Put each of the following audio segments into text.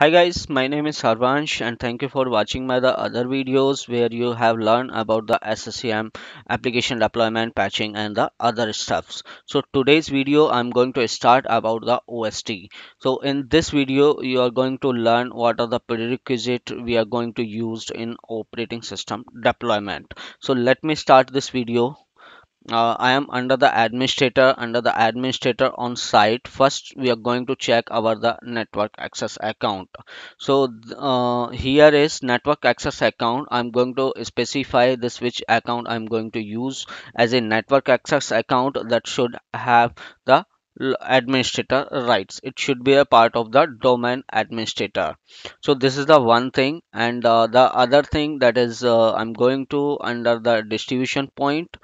Hi guys, my name is Sarvansh and thank you for watching my the other videos where you have learned about the SSM application deployment patching and the other stuffs. So today's video I'm going to start about the OST. So in this video you are going to learn what are the prerequisite we are going to use in operating system deployment. So let me start this video uh, I am under the administrator under the administrator on site first we are going to check our the network access account so uh, here is network access account I'm going to specify this which account I'm going to use as a network access account that should have the administrator rights it should be a part of the domain administrator so this is the one thing and uh, the other thing that is uh, i'm going to under the distribution point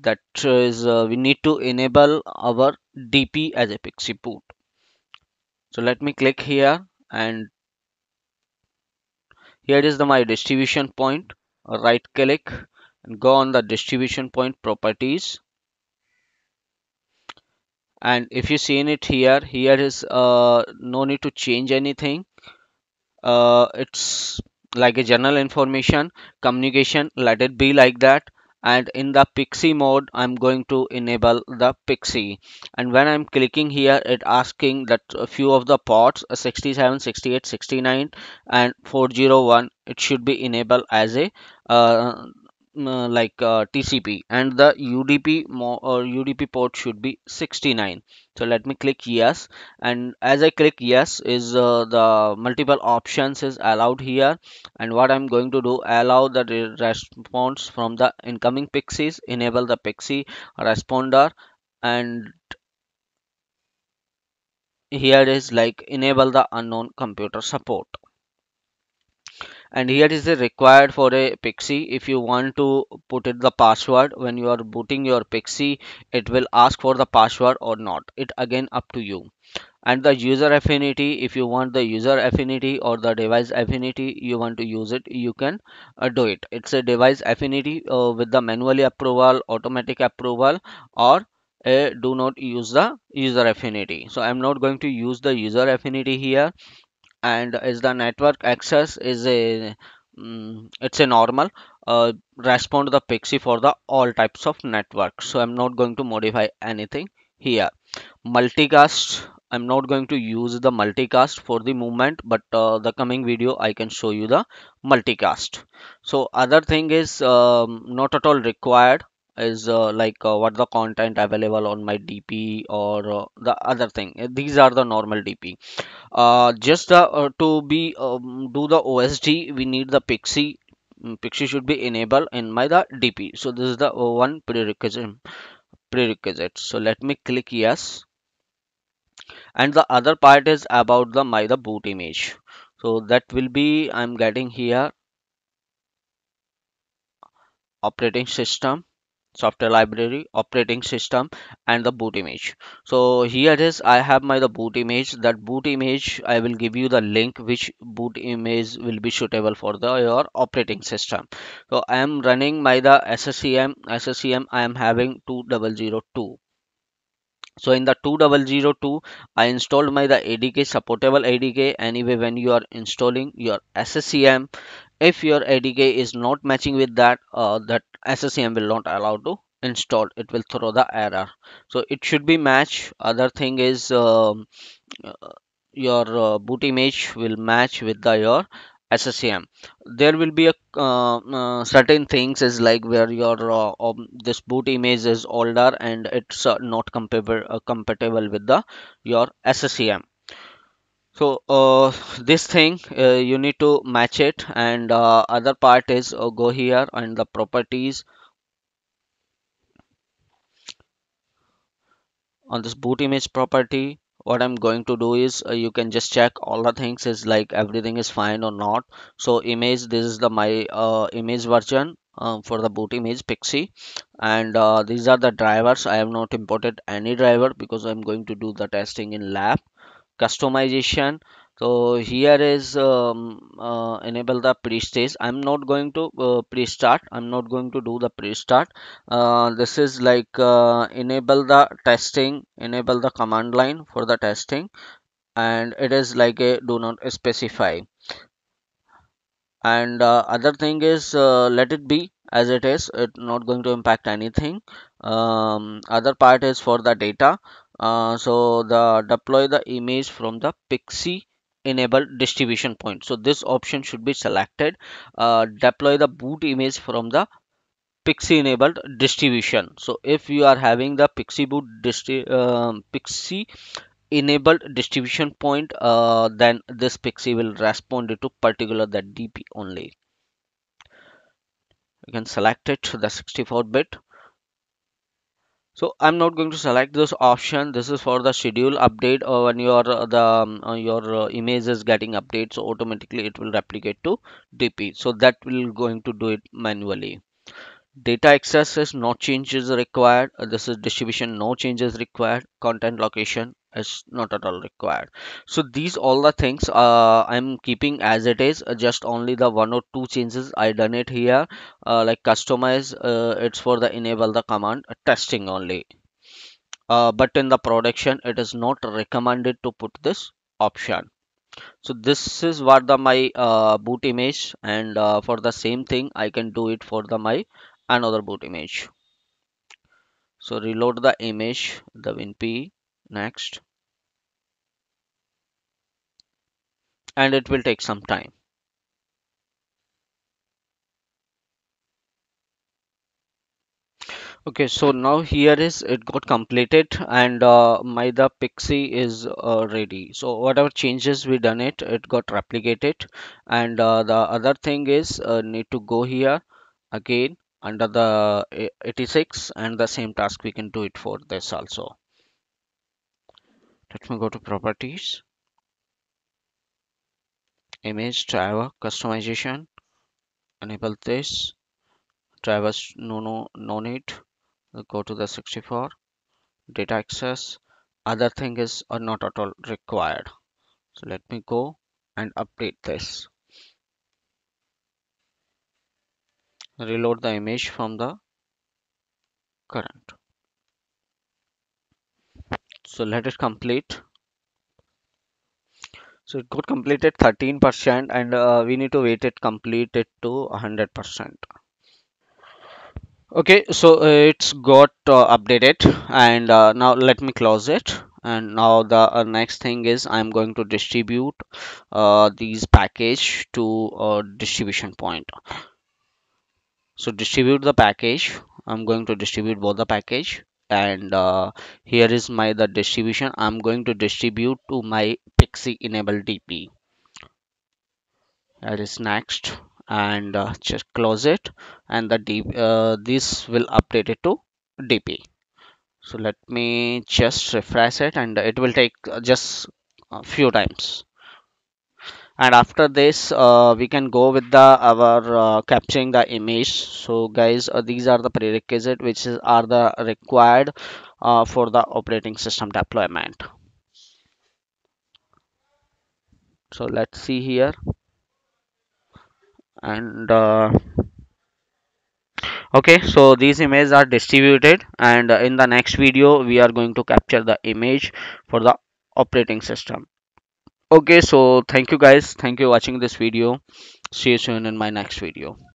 that is uh, we need to enable our dp as a pixie boot so let me click here and here is the my distribution point right click and go on the distribution point properties and if you seen it here here is uh, no need to change anything uh, it's like a general information communication let it be like that and in the pixie mode i'm going to enable the pixie and when i'm clicking here it asking that a few of the ports uh, 67 68 69 and 401 it should be enabled as a uh, Mm, like uh, TCP and the UDP mo or uh, UDP port should be 69 so let me click yes and as I click yes is uh, the multiple options is allowed here and what I'm going to do allow the response from the incoming pixies enable the pixie responder and here is like enable the unknown computer support and here is the required for a pixie if you want to put in the password when you are booting your pixie it will ask for the password or not it again up to you and the user affinity if you want the user affinity or the device affinity you want to use it you can uh, do it it's a device affinity uh, with the manually approval automatic approval or a do not use the user affinity so i'm not going to use the user affinity here and is the network access is a um, it's a normal uh, respond to the pixie for the all types of network. so i'm not going to modify anything here multicast i'm not going to use the multicast for the movement but uh, the coming video i can show you the multicast so other thing is um, not at all required is uh, like uh, what the content available on my dp or uh, the other thing uh, these are the normal dp uh, just uh, to be um, do the osd we need the pixie mm, pixie should be enabled in my the dp so this is the one prerequisite prerequisite so let me click yes and the other part is about the my the boot image so that will be i'm getting here operating system software library operating system and the boot image so here it is i have my the boot image that boot image i will give you the link which boot image will be suitable for the your operating system so i am running my the sscm sscm i am having 2002 so in the 2002 i installed my the adk supportable adk anyway when you are installing your sscm if your adk is not matching with that uh, that SSCM will not allow to install it will throw the error so it should be match other thing is um, uh, your uh, boot image will match with the your SSM. there will be a uh, uh, certain things is like where your uh, um, this boot image is older and it's uh, not compatible compatible with the your SSM. So uh, this thing uh, you need to match it and uh, other part is uh, go here and the properties on this boot image property what I'm going to do is uh, you can just check all the things is like everything is fine or not so image this is the my uh, image version um, for the boot image pixie and uh, these are the drivers I have not imported any driver because I'm going to do the testing in lab customization so here is um, uh, enable the pre-stage i'm not going to uh, pre-start i'm not going to do the pre-start uh, this is like uh, enable the testing enable the command line for the testing and it is like a do not specify and uh, other thing is uh, let it be as it is It not going to impact anything um, other part is for the data uh, so the deploy the image from the pixie enable distribution point so this option should be selected uh, deploy the boot image from the pixie enabled distribution so if you are having the pixie boot uh, pixie enabled distribution point uh, then this pixie will respond to particular that dp only you can select it the 64 bit so i'm not going to select this option this is for the schedule update or uh, when your uh, the um, uh, your uh, image is getting updates so automatically it will replicate to dp so that will going to do it manually data access is no changes required this is distribution no changes required content location it's not at all required so these all the things uh, i'm keeping as it is uh, just only the one or two changes i done it here uh, like customize uh, it's for the enable the command uh, testing only but in the production it is not recommended to put this option so this is what the my boot image and for the same thing i can do it for the my another boot image so reload the image the winp next and it will take some time okay so now here is it got completed and uh, my the pixie is uh, ready so whatever changes we done it it got replicated and uh, the other thing is uh, need to go here again under the eh, 86 and the same task we can do it for this also let me go to properties image driver customization enable this drivers no no no need will go to the 64 data access other thing is uh, not at all required so let me go and update this reload the image from the current so let it complete so it got completed 13 percent and uh, we need to wait it complete it to 100 percent okay so uh, it's got uh, updated and uh, now let me close it and now the uh, next thing is i'm going to distribute uh, these package to a distribution point so distribute the package i'm going to distribute both the package and uh, here is my the distribution i'm going to distribute to my pixie enable dp that is next and uh, just close it and the DP, uh, this will update it to dp so let me just refresh it and it will take just a few times and after this uh, we can go with the our uh, capturing the image so guys uh, these are the prerequisite which is are the required uh, for the operating system deployment so let's see here and uh, okay so these images are distributed and in the next video we are going to capture the image for the operating system okay so thank you guys thank you for watching this video see you soon in my next video